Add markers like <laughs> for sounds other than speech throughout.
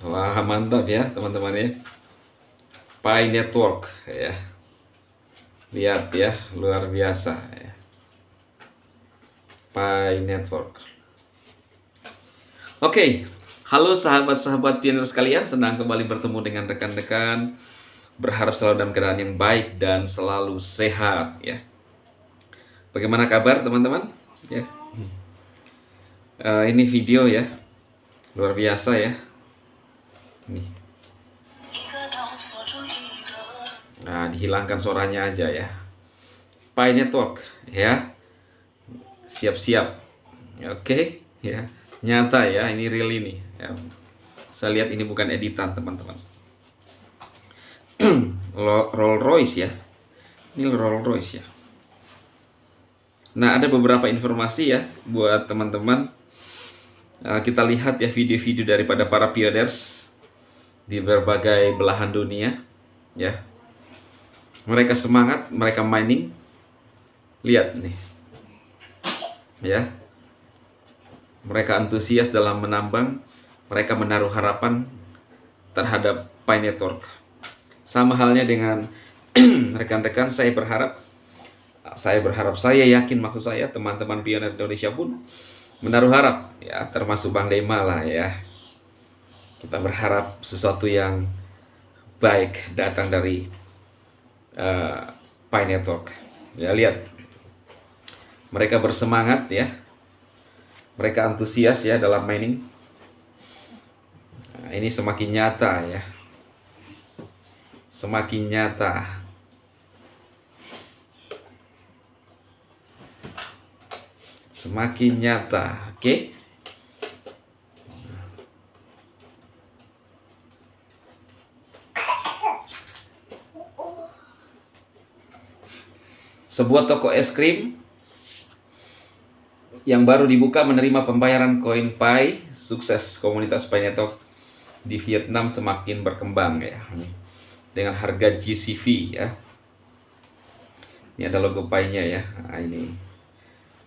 Wah mantap ya teman-teman ya Pi Network ya Lihat ya luar biasa ya Pi Network Oke Halo sahabat-sahabat pionir sekalian Senang kembali bertemu dengan rekan-rekan Berharap selalu dalam keadaan yang baik dan selalu sehat ya Bagaimana kabar teman-teman? Ya. Uh, ini video ya Luar biasa ya nih nah dihilangkan suaranya aja ya Pi Network ya siap-siap oke ya nyata ya ini real ini ya. saya lihat ini bukan editan teman-teman <clears throat> Rolls Royce ya ini Rolls Royce ya nah ada beberapa informasi ya buat teman-teman eh, kita lihat ya video-video daripada para pioneers di berbagai belahan dunia ya mereka semangat mereka mining lihat nih ya mereka antusias dalam menambang mereka menaruh harapan terhadap Pi Network sama halnya dengan <clears throat> rekan-rekan saya berharap saya berharap saya yakin maksud saya teman-teman pioner Indonesia pun menaruh harap ya termasuk Bang Dema lah ya kita berharap sesuatu yang baik datang dari uh, Pi Network ya lihat mereka bersemangat ya mereka antusias ya dalam mining nah, ini semakin nyata ya semakin nyata semakin nyata oke okay? sebuah toko es krim yang baru dibuka menerima pembayaran koin Pai, sukses komunitas Pai Network di Vietnam semakin berkembang ya. Dengan harga GCV ya. Ini ada logo Pai-nya ya. Nah, ini.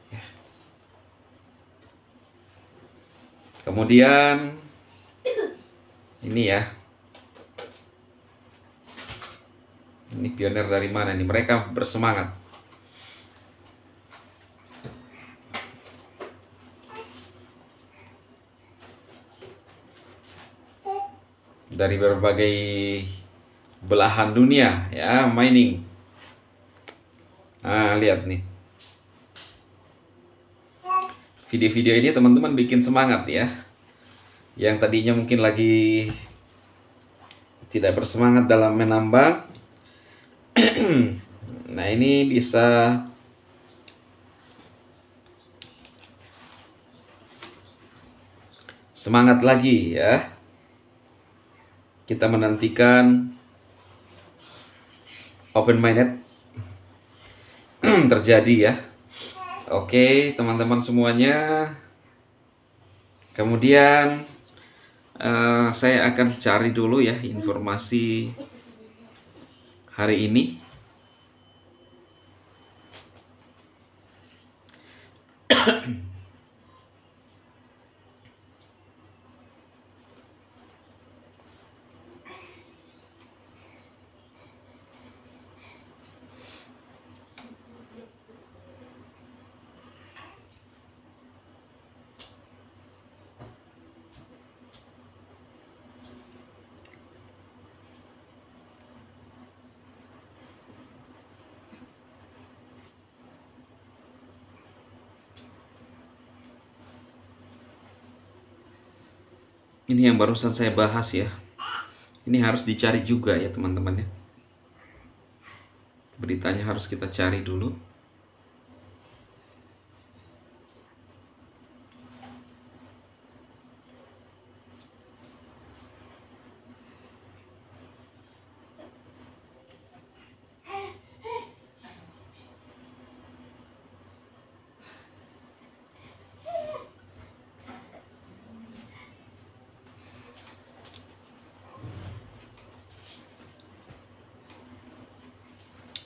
Ya. Kemudian ini ya. Ini pioner dari mana ini Mereka bersemangat dari berbagai belahan dunia ya mining. Nah, lihat nih. Video-video ini teman-teman bikin semangat ya. Yang tadinya mungkin lagi tidak bersemangat dalam menambang. <clears throat> nah, ini bisa semangat lagi ya kita menantikan open minded <clears throat> terjadi ya. Oke, teman-teman semuanya. Kemudian uh, saya akan cari dulu ya informasi hari ini. Mm-hmm. <clears throat> ini yang barusan saya bahas ya ini harus dicari juga ya teman-teman ya beritanya harus kita cari dulu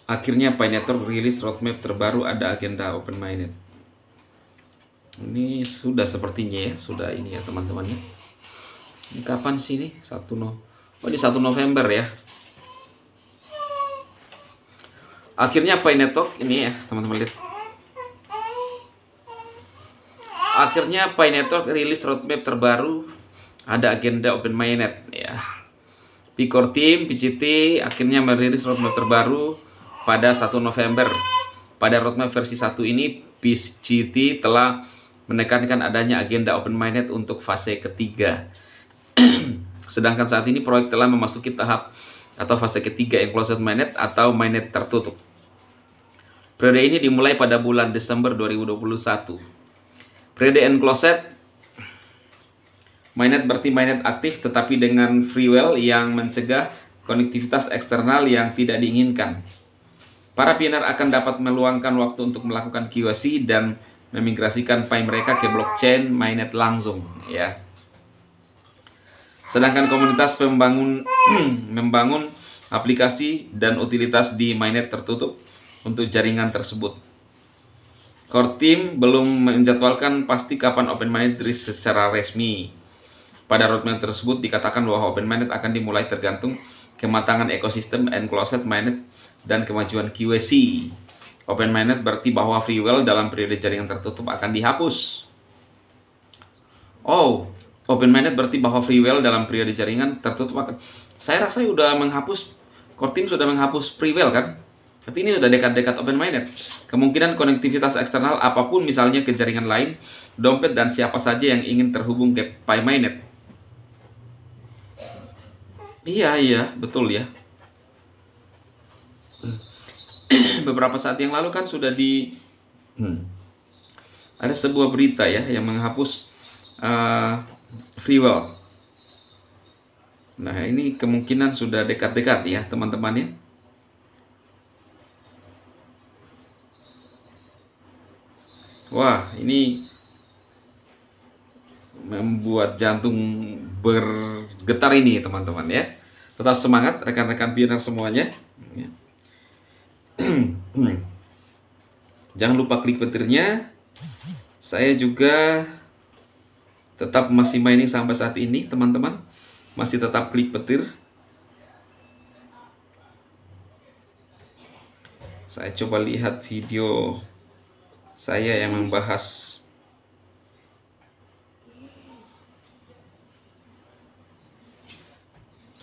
Akhirnya Pi rilis roadmap terbaru ada agenda open minded. Ini sudah sepertinya ya, sudah ini ya teman temannya Ini kapan sih ini? 1 no. Oh, ini 1 November ya. Akhirnya Pinetok ini ya, teman-teman lihat. Akhirnya Pinetok rilis roadmap terbaru ada agenda open mainnet ya. Picor Team, PCT akhirnya merilis roadmap terbaru pada 1 November. Pada roadmap versi 1 ini, BIS telah menekankan adanya agenda open-minded untuk fase ketiga. <clears throat> Sedangkan saat ini proyek telah memasuki tahap atau fase ketiga yang closed-minded atau minded tertutup. Periode ini dimulai pada bulan Desember 2021. Periode enclosed Mainnet berarti mainnet aktif tetapi dengan free will yang mencegah konektivitas eksternal yang tidak diinginkan. Para pioner akan dapat meluangkan waktu untuk melakukan QC dan memigrasikan pi mereka ke blockchain mainnet langsung ya. Sedangkan komunitas pembangun <clears throat> membangun aplikasi dan utilitas di mainnet tertutup untuk jaringan tersebut. Core team belum menjadwalkan pasti kapan Open Mainnet rilis secara resmi. Pada roadmap tersebut dikatakan bahwa Open Mainnet akan dimulai tergantung kematangan ekosistem and closet mainnet dan kemajuan QSC Open Mainnet berarti bahwa free will dalam periode jaringan tertutup akan dihapus. Oh, open Mainnet berarti bahwa free will dalam periode jaringan tertutup akan saya rasa sudah menghapus core team sudah menghapus free will kan? Berarti ini sudah dekat-dekat open Mainnet. Kemungkinan konektivitas eksternal apapun misalnya ke jaringan lain, dompet dan siapa saja yang ingin terhubung ke Mainnet. Iya, iya, betul ya. beberapa saat yang lalu kan sudah di hmm, ada sebuah berita ya yang menghapus uh, free will. Nah ini kemungkinan sudah dekat-dekat ya teman-teman ya. Wah ini membuat jantung bergetar ini teman-teman ya. Tetap semangat rekan-rekan pioner semuanya. Hmm. Jangan lupa klik petirnya. Saya juga tetap masih mining sampai saat ini, teman-teman. Masih tetap klik petir. Saya coba lihat video saya yang membahas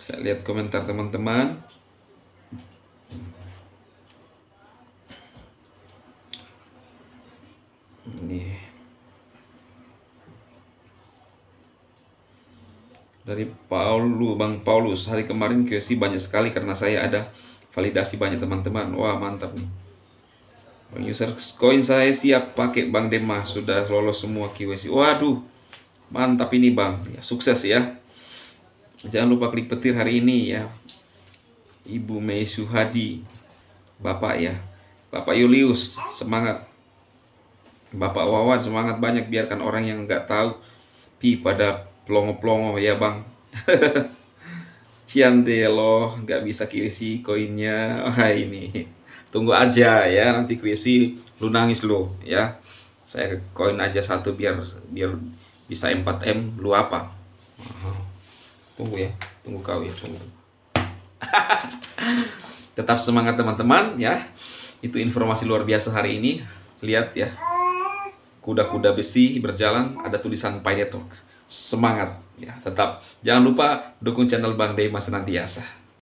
Saya lihat komentar teman-teman. ini dari Paulus, Bang Paulus hari kemarin QC banyak sekali karena saya ada validasi banyak teman-teman wah mantap nih Bang user koin saya siap pakai Bang Demah sudah lolos semua QC waduh mantap ini Bang ya, sukses ya jangan lupa klik petir hari ini ya Ibu Mei Suhadi Bapak ya Bapak Julius semangat Bapak Wawan semangat banyak biarkan orang yang nggak tahu pi pada pelongo-pelongo ya bang. <laughs> Cian deh loh, nggak bisa kuisi koinnya. oh, ini, tunggu aja ya nanti kuisi lu nangis lo ya. Saya koin aja satu biar biar bisa 4 m lu apa? Tunggu ya, tunggu kau ya, tunggu. <laughs> Tetap semangat teman-teman ya. Itu informasi luar biasa hari ini. Lihat ya kuda-kuda besi berjalan ada tulisan Pai Semangat ya, tetap. Jangan lupa dukung channel Bang Dema senantiasa.